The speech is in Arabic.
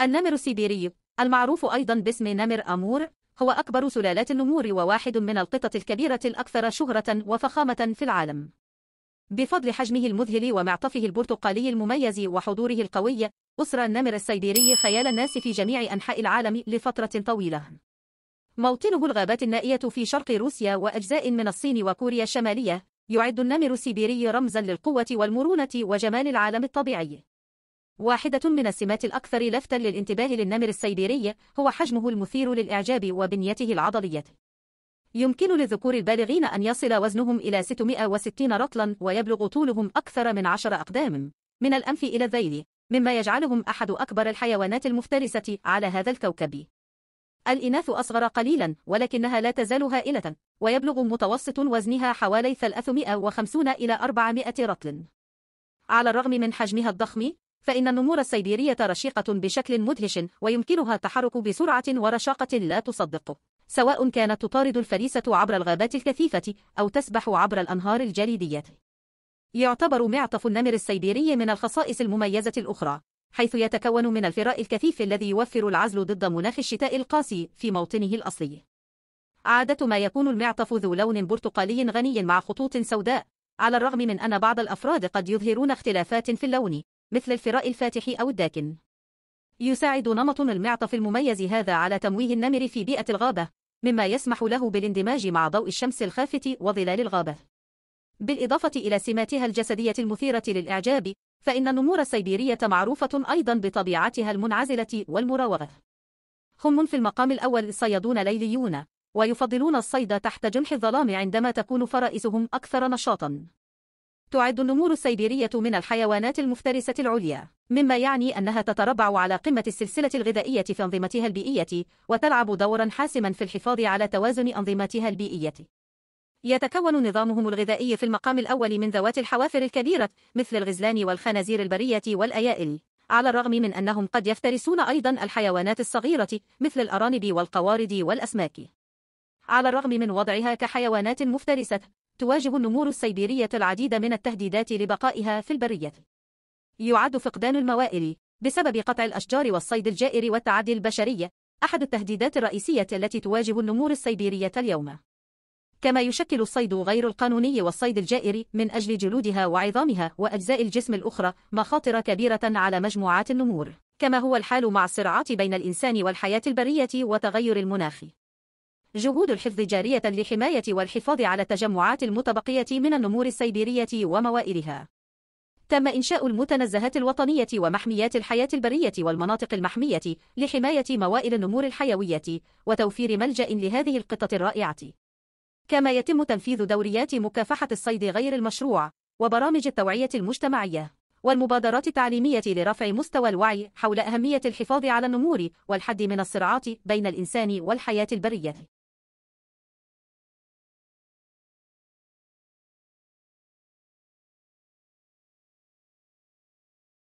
النمر السيبيري المعروف أيضا باسم نمر أمور هو أكبر سلالات النمور وواحد من القطط الكبيرة الأكثر شهرة وفخامة في العالم بفضل حجمه المذهل ومعطفه البرتقالي المميز وحضوره القوي أسرى النمر السيبيري خيال الناس في جميع أنحاء العالم لفترة طويلة موطنه الغابات النائية في شرق روسيا وأجزاء من الصين وكوريا الشمالية يعد النمر السيبيري رمزا للقوة والمرونة وجمال العالم الطبيعي واحدة من السمات الأكثر لفتا للانتباه للنمر السيبيري هو حجمه المثير للإعجاب وبنيته العضلية. يمكن للذكور البالغين أن يصل وزنهم إلى 660 رطلا ويبلغ طولهم أكثر من 10 أقدام من الأنف إلى الذيل، مما يجعلهم أحد أكبر الحيوانات المفترسة على هذا الكوكب. الإناث أصغر قليلا ولكنها لا تزال هائلة، ويبلغ متوسط وزنها حوالي 350 إلى 400 رطل. على الرغم من حجمها الضخم، فإن النمور السيبيرية رشيقة بشكل مدهش ويمكنها التحرك بسرعة ورشاقة لا تصدق سواء كانت تطارد الفريسة عبر الغابات الكثيفة أو تسبح عبر الأنهار الجليدية يعتبر معطف النمر السيبيري من الخصائص المميزة الأخرى حيث يتكون من الفراء الكثيف الذي يوفر العزل ضد مناخ الشتاء القاسي في موطنه الأصلي عادة ما يكون المعطف ذو لون برتقالي غني مع خطوط سوداء على الرغم من أن بعض الأفراد قد يظهرون اختلافات في اللون مثل الفراء الفاتح أو الداكن يساعد نمط المعطف المميز هذا على تمويه النمر في بيئة الغابة مما يسمح له بالاندماج مع ضوء الشمس الخافت وظلال الغابة بالإضافة إلى سماتها الجسدية المثيرة للإعجاب فإن النمور السيبيرية معروفة أيضا بطبيعتها المنعزلة والمراوغة هم في المقام الأول الصيادون ليليون ويفضلون الصيد تحت جنح الظلام عندما تكون فرائسهم أكثر نشاطاً تعد النمور السيبيرية من الحيوانات المفترسة العليا مما يعني أنها تتربع على قمة السلسلة الغذائية في أنظمتها البيئية وتلعب دورا حاسما في الحفاظ على توازن أنظمتها البيئية يتكون نظامهم الغذائي في المقام الأول من ذوات الحوافر الكبيرة مثل الغزلان والخنازير البرية والأيائل على الرغم من أنهم قد يفترسون أيضا الحيوانات الصغيرة مثل الأرانب والقوارض والأسماك على الرغم من وضعها كحيوانات مفترسة تواجه النمور السيبيرية العديد من التهديدات لبقائها في البرية. يعد فقدان الموائل بسبب قطع الأشجار والصيد الجائر والتعدي البشري أحد التهديدات الرئيسية التي تواجه النمور السيبيرية اليوم. كما يشكل الصيد غير القانوني والصيد الجائر من أجل جلودها وعظامها وأجزاء الجسم الأخرى مخاطر كبيرة على مجموعات النمور، كما هو الحال مع الصراعات بين الإنسان والحياة البرية وتغير المناخ. جهود الحفظ جارية لحماية والحفاظ على التجمعات المتبقية من النمور السيبيرية وموائلها. تم إنشاء المتنزهات الوطنية ومحميات الحياة البرية والمناطق المحمية لحماية موائل النمور الحيوية وتوفير ملجأ لهذه القطة الرائعة. كما يتم تنفيذ دوريات مكافحة الصيد غير المشروع وبرامج التوعية المجتمعية والمبادرات التعليمية لرفع مستوى الوعي حول أهمية الحفاظ على النمور والحد من الصراعات بين الإنسان والحياة البرية.